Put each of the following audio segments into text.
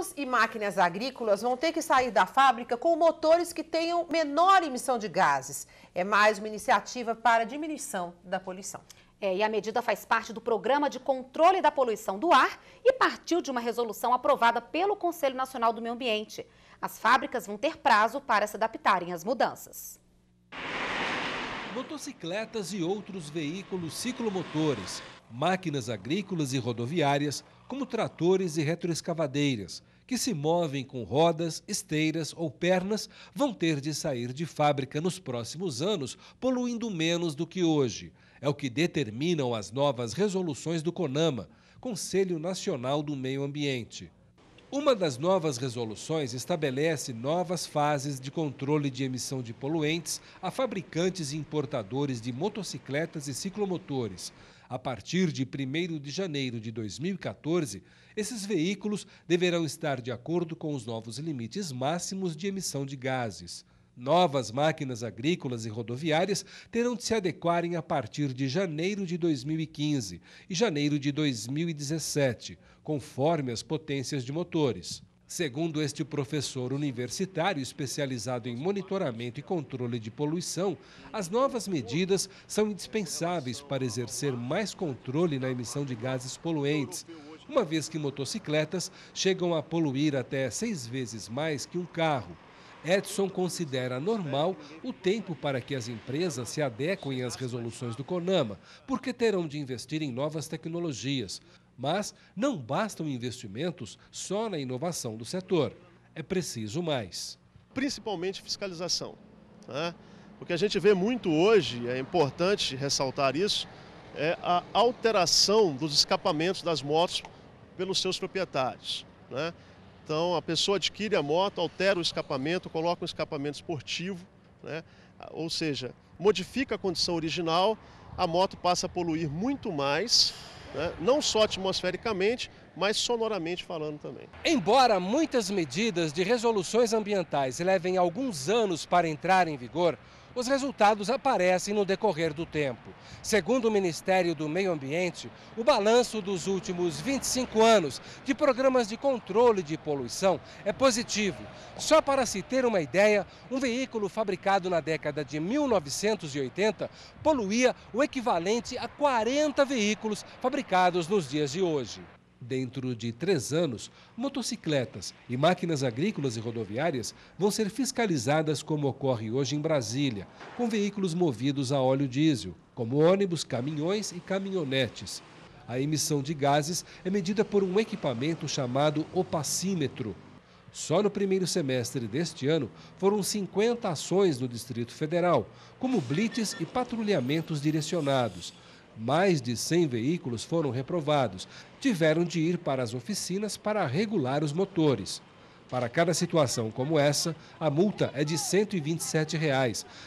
veículos e máquinas agrícolas vão ter que sair da fábrica com motores que tenham menor emissão de gases. É mais uma iniciativa para diminuição da poluição. É, e a medida faz parte do Programa de Controle da Poluição do Ar e partiu de uma resolução aprovada pelo Conselho Nacional do Meio Ambiente. As fábricas vão ter prazo para se adaptarem às mudanças. Motocicletas e outros veículos ciclomotores, máquinas agrícolas e rodoviárias como tratores e retroescavadeiras, que se movem com rodas, esteiras ou pernas, vão ter de sair de fábrica nos próximos anos, poluindo menos do que hoje. É o que determinam as novas resoluções do CONAMA, Conselho Nacional do Meio Ambiente. Uma das novas resoluções estabelece novas fases de controle de emissão de poluentes a fabricantes e importadores de motocicletas e ciclomotores. A partir de 1 de janeiro de 2014, esses veículos deverão estar de acordo com os novos limites máximos de emissão de gases. Novas máquinas agrícolas e rodoviárias terão de se adequarem a partir de janeiro de 2015 e janeiro de 2017, conforme as potências de motores. Segundo este professor universitário especializado em monitoramento e controle de poluição, as novas medidas são indispensáveis para exercer mais controle na emissão de gases poluentes, uma vez que motocicletas chegam a poluir até seis vezes mais que um carro. Edson considera normal o tempo para que as empresas se adequem às resoluções do CONAMA, porque terão de investir em novas tecnologias. Mas não bastam investimentos só na inovação do setor. É preciso mais. Principalmente fiscalização. Né? O que a gente vê muito hoje, é importante ressaltar isso, é a alteração dos escapamentos das motos pelos seus proprietários. Né? Então, a pessoa adquire a moto, altera o escapamento, coloca um escapamento esportivo, né? Ah, ou seja, modifica a condição original, a moto passa a poluir muito mais, né? não só atmosfericamente, mas sonoramente falando também. Embora muitas medidas de resoluções ambientais levem alguns anos para entrar em vigor, os resultados aparecem no decorrer do tempo. Segundo o Ministério do Meio Ambiente, o balanço dos últimos 25 anos de programas de controle de poluição é positivo. Só para se ter uma ideia, um veículo fabricado na década de 1980 poluía o equivalente a 40 veículos fabricados nos dias de hoje. Dentro de três anos, motocicletas e máquinas agrícolas e rodoviárias vão ser fiscalizadas como ocorre hoje em Brasília, com veículos movidos a óleo diesel, como ônibus, caminhões e caminhonetes. A emissão de gases é medida por um equipamento chamado opacímetro. Só no primeiro semestre deste ano foram 50 ações no Distrito Federal, como blitz e patrulhamentos direcionados mais de 100 veículos foram reprovados. Tiveram de ir para as oficinas para regular os motores. Para cada situação como essa, a multa é de R$ 127.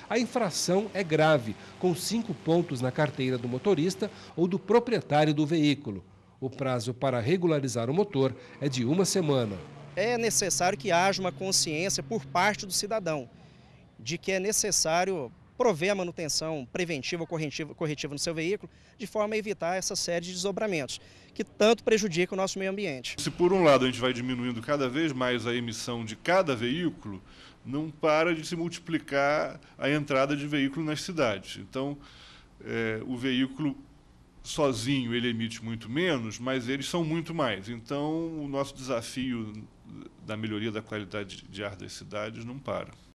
A infração é grave, com cinco pontos na carteira do motorista ou do proprietário do veículo. O prazo para regularizar o motor é de uma semana. É necessário que haja uma consciência por parte do cidadão de que é necessário prover a manutenção preventiva ou corretiva, no seu veículo, de forma a evitar essa série de desdobramentos, que tanto prejudica o nosso meio ambiente. Se por um lado a gente vai diminuindo cada vez mais a emissão de cada veículo, não para de se multiplicar a entrada de veículo nas cidades. Então, é, o veículo sozinho ele emite muito menos, mas eles são muito mais. Então, o nosso desafio da melhoria da qualidade de ar das cidades não para.